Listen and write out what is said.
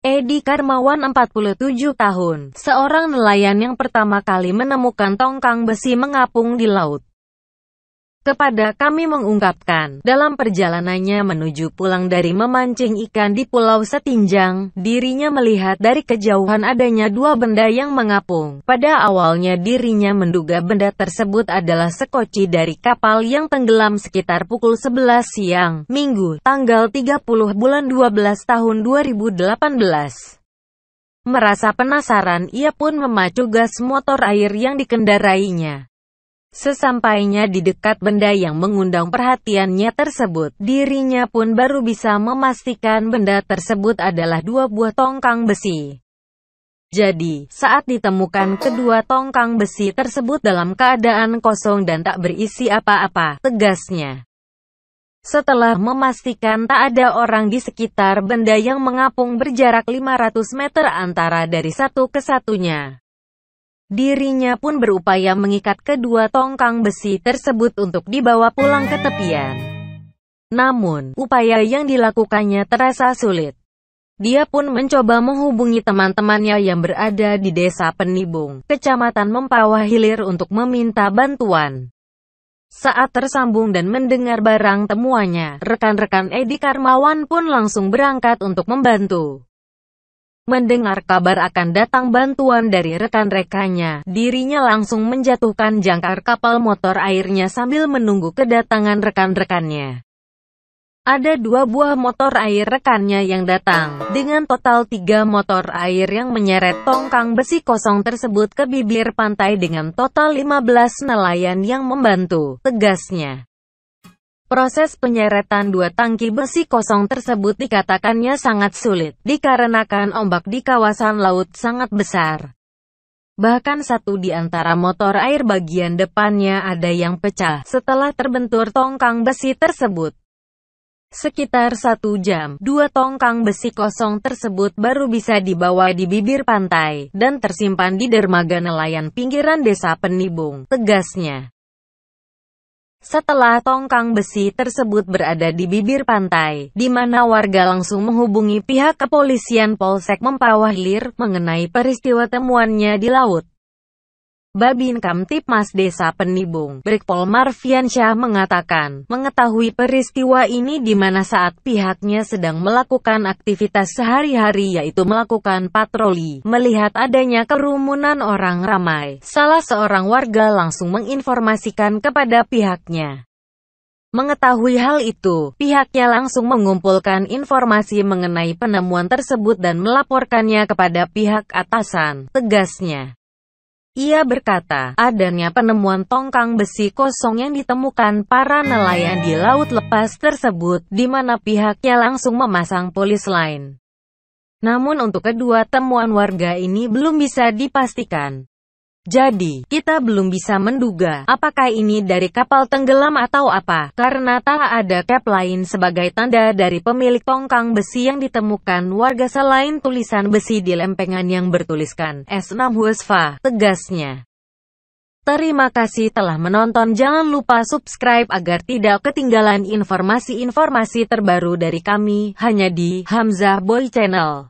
Edi Karmawan 47 tahun, seorang nelayan yang pertama kali menemukan tongkang besi mengapung di laut kepada kami mengungkapkan, dalam perjalanannya menuju pulang dari memancing ikan di Pulau Setinjang, dirinya melihat dari kejauhan adanya dua benda yang mengapung. Pada awalnya dirinya menduga benda tersebut adalah sekoci dari kapal yang tenggelam sekitar pukul 11 siang, Minggu, tanggal 30 bulan 12 tahun 2018. Merasa penasaran, ia pun memacu gas motor air yang dikendarainya. Sesampainya di dekat benda yang mengundang perhatiannya tersebut, dirinya pun baru bisa memastikan benda tersebut adalah dua buah tongkang besi. Jadi, saat ditemukan kedua tongkang besi tersebut dalam keadaan kosong dan tak berisi apa-apa, tegasnya. Setelah memastikan tak ada orang di sekitar benda yang mengapung berjarak 500 meter antara dari satu ke satunya, Dirinya pun berupaya mengikat kedua tongkang besi tersebut untuk dibawa pulang ke tepian. Namun, upaya yang dilakukannya terasa sulit. Dia pun mencoba menghubungi teman-temannya yang berada di desa Penibung, kecamatan Mempawah Hilir untuk meminta bantuan. Saat tersambung dan mendengar barang temuannya, rekan-rekan Edi Karmawan pun langsung berangkat untuk membantu. Mendengar kabar akan datang bantuan dari rekan-rekannya, dirinya langsung menjatuhkan jangkar kapal motor airnya sambil menunggu kedatangan rekan-rekannya. Ada dua buah motor air rekannya yang datang, dengan total tiga motor air yang menyeret tongkang besi kosong tersebut ke bibir pantai dengan total 15 nelayan yang membantu, tegasnya. Proses penyeretan dua tangki besi kosong tersebut dikatakannya sangat sulit, dikarenakan ombak di kawasan laut sangat besar. Bahkan satu di antara motor air bagian depannya ada yang pecah setelah terbentur tongkang besi tersebut. Sekitar satu jam, dua tongkang besi kosong tersebut baru bisa dibawa di bibir pantai, dan tersimpan di dermaga nelayan pinggiran desa Penibung, tegasnya. Setelah tongkang besi tersebut berada di bibir pantai, di mana warga langsung menghubungi pihak kepolisian Polsek Mempawah Lir mengenai peristiwa temuannya di laut. Babin Kamtipmas Desa Penibung, Brikpol Marfiansyah mengatakan, mengetahui peristiwa ini di mana saat pihaknya sedang melakukan aktivitas sehari-hari yaitu melakukan patroli, melihat adanya kerumunan orang ramai. Salah seorang warga langsung menginformasikan kepada pihaknya. Mengetahui hal itu, pihaknya langsung mengumpulkan informasi mengenai penemuan tersebut dan melaporkannya kepada pihak atasan, tegasnya. Ia berkata, adanya penemuan tongkang besi kosong yang ditemukan para nelayan di Laut Lepas tersebut, di mana pihaknya langsung memasang polis lain. Namun untuk kedua temuan warga ini belum bisa dipastikan. Jadi, kita belum bisa menduga apakah ini dari kapal tenggelam atau apa, karena tak ada cap lain sebagai tanda dari pemilik tongkang besi yang ditemukan warga selain tulisan besi di lempengan yang bertuliskan S6 Huesva, tegasnya. Terima kasih telah menonton jangan lupa subscribe agar tidak ketinggalan informasi-informasi terbaru dari kami, hanya di Hamzah Boy Channel.